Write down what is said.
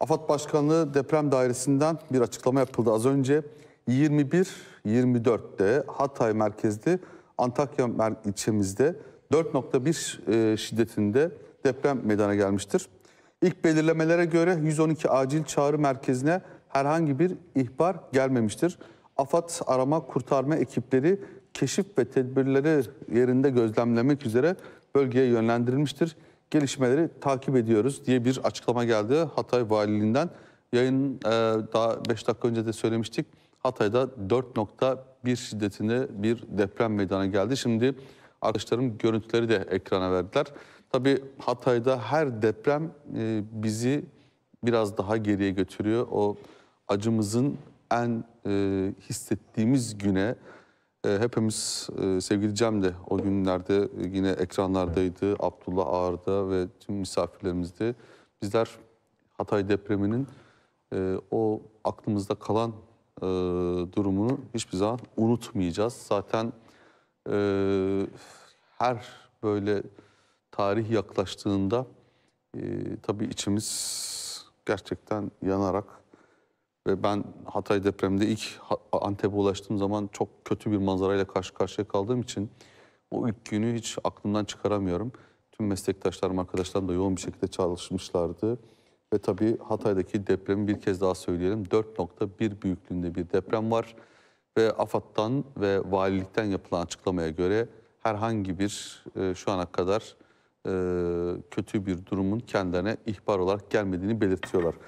AFAD Başkanlığı deprem dairesinden bir açıklama yapıldı az önce. 21-24'te Hatay merkezli Antakya ilçemizde 4.1 e, şiddetinde deprem meydana gelmiştir. İlk belirlemelere göre 112 acil çağrı merkezine herhangi bir ihbar gelmemiştir. AFAD arama kurtarma ekipleri keşif ve tedbirleri yerinde gözlemlemek üzere bölgeye yönlendirilmiştir gelişmeleri takip ediyoruz diye bir açıklama geldi Hatay Valiliğinden. Yayın e, daha 5 dakika önce de söylemiştik. Hatay'da 4.1 şiddetinde bir deprem meydana geldi. Şimdi arkadaşlarım görüntüleri de ekrana verdiler. Tabii Hatay'da her deprem e, bizi biraz daha geriye götürüyor. O acımızın en e, hissettiğimiz güne, e, hepimiz e, sevgili Cem de o günlerde e, yine ekranlardaydı. Evet. Abdullah Ağar'da ve tüm misafirlerimizdi. Bizler Hatay depreminin o aklımızda kalan durumunu hiçbir zaman unutmayacağız. Zaten her böyle tarih yaklaştığında tabii içimiz gerçekten yanarak ben Hatay depremde ilk Antep'e ulaştığım zaman çok kötü bir manzarayla karşı karşıya kaldığım için o ilk günü hiç aklımdan çıkaramıyorum. Tüm meslektaşlarım, arkadaşlarım da yoğun bir şekilde çalışmışlardı. Ve tabii Hatay'daki depremi bir kez daha söyleyelim. 4.1 büyüklüğünde bir deprem var. Ve AFAD'dan ve valilikten yapılan açıklamaya göre herhangi bir e, şu ana kadar e, kötü bir durumun kendilerine ihbar olarak gelmediğini belirtiyorlar.